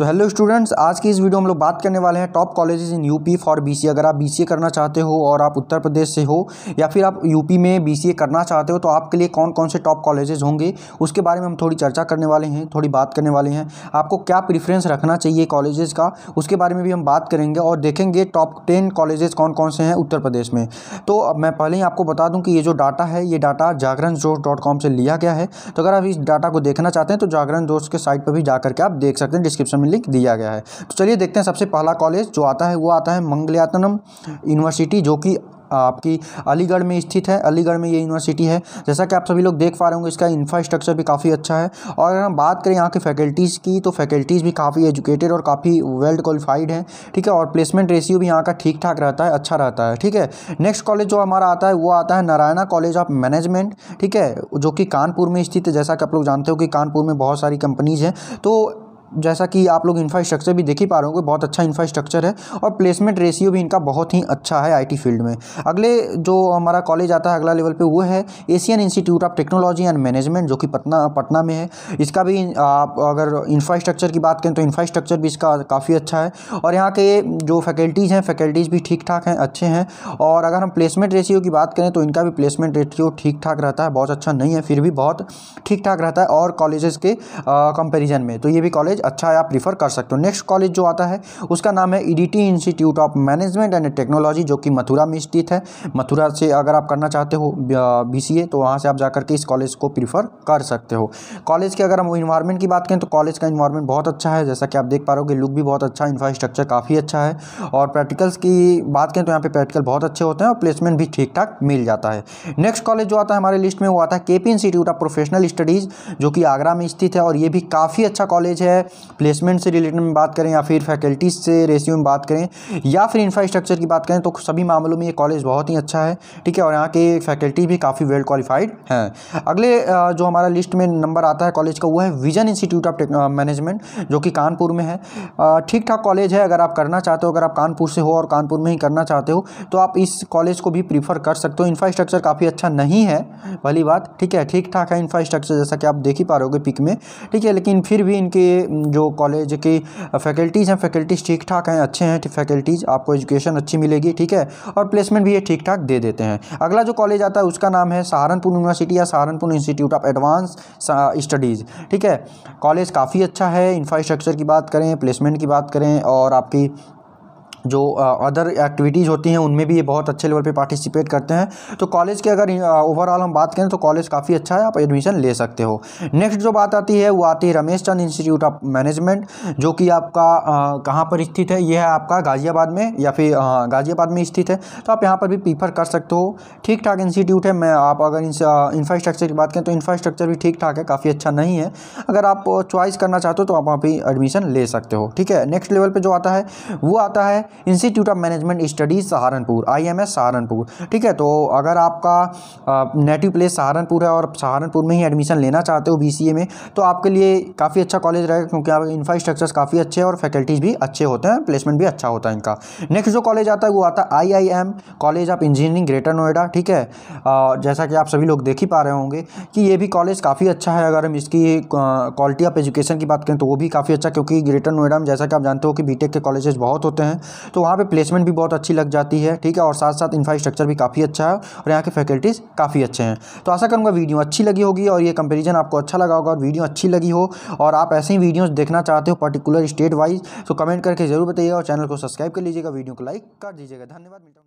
तो hello students आज की इस वीडियो में हम लोग बात करने वाले हैं top colleges in UP for BCA अगर आप बीसीए करना चाहते हो और आप उत्तर प्रदेश से हो या फिर आप यूपी में बीसीए करना चाहते हो तो आपके लिए कौन कौन से टॉप कॉलेजेस होंगे उसके बारे में हम थोड़ी चर्चा करने वाले हैं थोड़ी बात करने वाले हैं आपको क्या प्रिफ्रेंस रखना चाहिए कॉलेजेस का उसके बारे में भी हम बात करेंगे और देखेंगे टॉप टेन कॉलेजेस कौन कौन से हैं उत्तर प्रदेश में तो अब मैं पहले ही आपको बता दूँ कि ये जो डाटा है ये डाटा जागरण जोश डॉट कॉम से लिया गया है तो अगर आप इस डाटा को देखना चाहते हैं तो जागरण जोश के साइट पर भी जा करके आप देख सकते हैं डिस्क्रिप्शन में लिंक दिया गया है तो चलिए देखते हैं सबसे पहला कॉलेज जो आता है वो आता है मंगलयातनम यूनिवर्सिटी जो कि आपकी अलीगढ़ में स्थित है अलीगढ़ में ये यूनिवर्सिटी है जैसा कि आप सभी लोग देख पा रहे होंगे इसका इंफ्रास्ट्रक्चर भी काफ़ी अच्छा है और अगर हम बात करें यहाँ की फैकल्टीज़ की तो फैकल्टीज़ भी काफ़ी एजुकेटेड और काफ़ी वेल क्वालिफाइड है ठीक है और प्लेसमेंट रेशियो भी यहाँ का ठीक ठाक रहता है अच्छा रहता है ठीक है नेक्स्ट कॉलेज जो हमारा आता है वो आता है नारायणा कॉलेज ऑफ मैनेजमेंट ठीक है जो कि कानपुर में स्थित है जैसा कि आप लोग जानते हो कि कानपुर में बहुत सारी कंपनीज़ हैं तो जैसा कि आप लोग इंफ्रास्ट्रक्चर भी देख ही पा रहे होंगे बहुत अच्छा इंफ्रास्ट्रक्चर है और प्लेसमेंट रेशियो भी इनका बहुत ही अच्छा है आईटी फील्ड में अगले जो हमारा कॉलेज आता है अगला लेवल पे वो है Asian institute of technology and management जो कि पटना पटना में है इसका भी आप अगर इंफ्रास्ट्रक्चर की बात करें तो इंफ्रास्ट्रक्चर भी इसका काफ़ी अच्छा है और यहाँ के जो फैकल्टीज़ हैं फैकल्टीज़ भी ठीक ठाक हैं अच्छे हैं और अगर हम प्लेसमेंट रेशियो की बात करें तो इनका भी प्लेसमेंट रेशियो ठीक ठाक रहता है बहुत अच्छा नहीं है फिर भी बहुत ठीक ठाक रहता है और कॉलेजेस के कंपेरिजन में तो ये भी कॉलेज अच्छा अच्छा आप प्रीफर कर सकते हो नेक्स्ट कॉलेज जो आता है उसका नाम है EDT institute of management and technology जो कि मथुरा में स्थित है मथुरा से अगर आप करना चाहते हो बीसीए तो वहाँ से आप जा करके इस कॉलेज को प्रीफर कर सकते हो कॉलेज के अगर हम इन्वायरमेंट की बात करें तो कॉलेज का इन्वायरमेंट बहुत अच्छा है जैसा कि आप देख पा रहे हो लुक भी बहुत अच्छा इंफ्रास्ट्रक्चर काफ़ी अच्छा है और प्रैक्टिकल्स की बात करें तो यहाँ पर प्रैक्टिकल बहुत अच्छे होते हैं और प्लेसमेंट भी ठीक ठाक मिल जाता है नेक्स्ट कॉलेज जो आता है हमारे लिस्ट में वो आता है के इंस्टीट्यूट ऑफ प्रोफेशनल स्टडीज़ जो कि आगरा में स्थित है और ये भी काफ़ी अच्छा कॉलेज है प्लेसमेंट से रिलेटेड में बात करें या फिर फैकल्टीज़ से रेशियो में बात करें या फिर इंफ्रास्ट्रक्चर की बात करें तो सभी मामलों में ये कॉलेज बहुत ही अच्छा है ठीक है और यहाँ के फैकल्टी भी काफ़ी वेल क्वालिफाइड हैं अगले जो हमारा लिस्ट में नंबर आता है कॉलेज का वो है विजन इंस्टीट्यूट ऑफ मैनेजमेंट जो कि कानपुर में है ठीक ठाक कॉलेज है अगर आप करना चाहते हो अगर आप कानपुर से हो और कानपुर में ही करना चाहते हो तो आप इस कॉलेज को भी प्रीफर कर सकते हो इंफ्रास्ट्रक्चर काफ़ी अच्छा नहीं है भली बात ठीक है ठीक ठाक है इंफ्रास्ट्रक्चर जैसा कि आप देख ही पा रहे हो पिक में ठीक है लेकिन फिर भी इनके जो कॉलेज की फैकल्टीज़ हैं फैकल्टीज़ ठीक ठाक हैं अच्छे हैं फैकल्टीज़ आपको एजुकेशन अच्छी मिलेगी ठीक है और प्लेसमेंट भी ये ठीक ठाक दे देते हैं अगला जो कॉलेज आता है उसका नाम है सहारनपुर यूनिवर्सिटी या Saharanpur institute of advance studies ठीक है कॉलेज काफ़ी अच्छा है इंफ्रास्ट्रक्चर की बात करें प्लेसमेंट की बात करें और आपकी जो अदर एक्टिविटीज़ होती हैं उनमें भी ये बहुत अच्छे लेवल पे पार्टिसिपेट करते हैं तो कॉलेज के अगर ओवरऑल हम बात करें तो कॉलेज काफ़ी अच्छा है आप एडमिशन ले सकते हो नेक्स्ट जो बात आती है वो आती है Ramesh Chand institute of management जो कि आपका कहाँ पर स्थित है ये है आपका गाज़ियाबाद में या फिर गाज़ियाबाद में स्थित है तो आप यहाँ पर भी प्रीफर कर सकते हो ठीक ठाक इंस्टीट्यूट है मैं आप अगर इंफ्रास्ट्रक्चर की बात करें तो इंफ्रास्ट्रक्चर भी ठीक ठाक है काफ़ी अच्छा नहीं है अगर आप चॉइस करना चाहते हो तो आप वहाँ पर एडमिशन ले सकते हो ठीक है नेक्स्ट लेवल पर जो आता है वो आता है institute of management studies Saharanpur IMS Saharanpur ठीक है तो अगर आपका नेटिव प्लेस सहारनपुर है और सहारनपुर में ही एडमिशन लेना चाहते हो बीसीए में तो आपके लिए काफ़ी अच्छा कॉलेज रहेगा क्योंकि आपके इंफ्रास्ट्रक्चर्स काफ़ी अच्छे और फैकल्टीज़ भी अच्छे होते हैं प्लेसमेंट भी अच्छा होता है इनका नेक्स्ट जो कॉलेज आता है वो आता है M college of engineering greater Noida ठीक है जैसा कि आप सभी लोग देख ही पा रहे होंगे कि ये भी कॉलेज काफ़ी अच्छा है अगर हम इसकी क्वालिटी ऑफ एजुकेशन की बात करें तो वो भी काफ़ी अच्छा क्योंकि ग्रेटर नोएडा में जैसा कि आप जानते हो कि बीटेक के कॉलेजेस बहुत होते हैं तो वहाँ पर प्लेसमेंट भी बहुत अच्छी लग जाती है ठीक है और साथ साथ इंफ्रास्ट्रक्चर भी काफ़ी अच्छा है और यहाँ के फैकल्टीज़ काफ़ी अच्छे हैं तो आशा करूँगा वीडियो अच्छी लगी होगी और ये कंपेरिजन आपको अच्छा लगा होगा और वीडियो अच्छी लगी हो और आप ऐसे ही वीडियोज़ देखना चाहते हो पर्टिकुलर स्टेट वाइज तो कमेंट करके ज़रूर बताइएगा और चैनल को सब्सक्राइब कर लीजिएगा वीडियो को लाइक कर दीजिएगा धन्यवाद